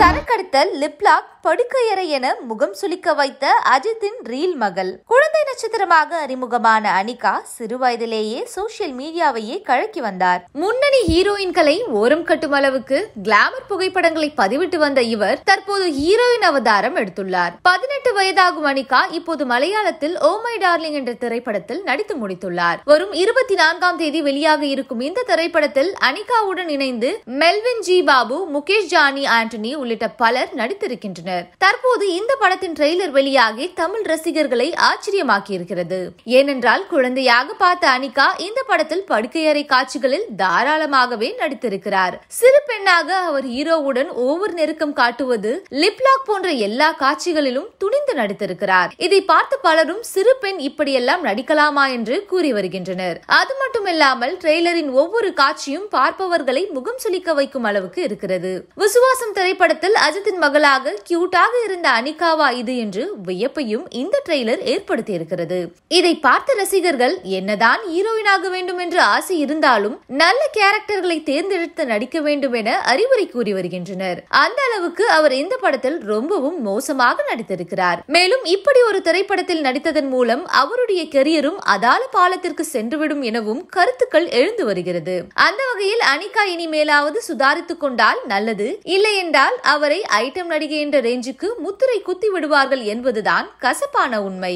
சரக்கடுத்தல் lip lock படுக்கையறை என முகம் சுளிக்க வைத்த அஜித்தின் ரீல் மகள் குழந்தை நட்சத்திரமாக அறிமுகமான அனிகா சிறுவயதிலேயே சோசியல் மீடியாவையே கழக்கி வந்தார் முன்னணி ஹீரோயின்களை ஓரம் கட்டும் அளவுக்கு கிளாமர் புகைப்படங்களை பதிவிட்டு வந்த இவர் தற்போது ஹீரோயின் அவதாரம் எடுத்துள்ளார் பதினெட்டு வயதாகும் அனிகா இப்போது மலையாளத்தில் ஓமை oh டார்லிங் என்ற திரைப்படத்தில் நடித்து முடித்துள்ளார் வரும் இருபத்தி நான்காம் தேதி வெளியாக இருக்கும் இந்த திரைப்படத்தில் அனிகாவுடன் இணைந்து மெல்வின் ஜி பாபு முகேஷ் ஜானி ஆண்டனி உள்ளிட்ட பலர் நடித்திருக்கின்றனர் வெளியிட்டனர் தற்போது இந்த படத்தின் ட்ரெய்லர் வெளியாகி தமிழ் ரசிகர்களை ஆச்சரியமாக்கியிருக்கிறது ஏனென்றால் குழந்தையாக பார்த்த அனிகா இந்த படத்தில் படுக்கையறை காட்சிகளில் தாராளமாகவே நடித்திருக்கிறார் சிறு பெண்ணாக அவர் ஹீரோவுடன் ஓவர் நெருக்கம் காட்டுவது லிப்லாக் போன்ற எல்லா காட்சிகளிலும் துணிந்து நடித்திருக்கிறார் இதை பார்த்து பலரும் சிறு பெண் இப்படியெல்லாம் நடிக்கலாமா என்று கூறி வருகின்றனர் அது மட்டுமில்லாமல் ட்ரெய்லரின் ஒவ்வொரு காட்சியும் பார்ப்பவர்களை முகம் சுளிக்க வைக்கும் அளவுக்கு இருக்கிறது விசுவாசம் திரைப்படத்தில் அஜித்தின் மகளாக கியூ சூட்டாக இருந்த அனிகாவா இது என்று வியப்பையும் இந்த ட்ரெய்லர் ஏற்படுத்தியிருக்கிறது இதை பார்த்த ரசிகர்கள் என்னதான் ஹீரோயினாக வேண்டும் என்று ஆசை இருந்தாலும் நல்ல கேரக்டர்களை தேர்ந்தெடுத்து நடிக்க வேண்டும் என அறிவுரை கூறி வருகின்றனர் அந்த அளவுக்கு அவர் இந்த படத்தில் ரொம்பவும் மோசமாக நடித்திருக்கிறார் மேலும் இப்படி ஒரு திரைப்படத்தில் நடித்ததன் மூலம் அவருடைய கெரியரும் அதால பாலத்திற்கு சென்றுவிடும் எனவும் கருத்துக்கள் எழுந்து வருகிறது அந்த வகையில் அனிகா இனிமேலாவது சுதாரித்துக் கொண்டால் நல்லது இல்லை என்றால் அவரை ஐட்டம் நடிகை என்ற ரேஞ்சுக்கு முத்திரை குத்தி விடுவார்கள் என்பதுதான் கசப்பான உண்மை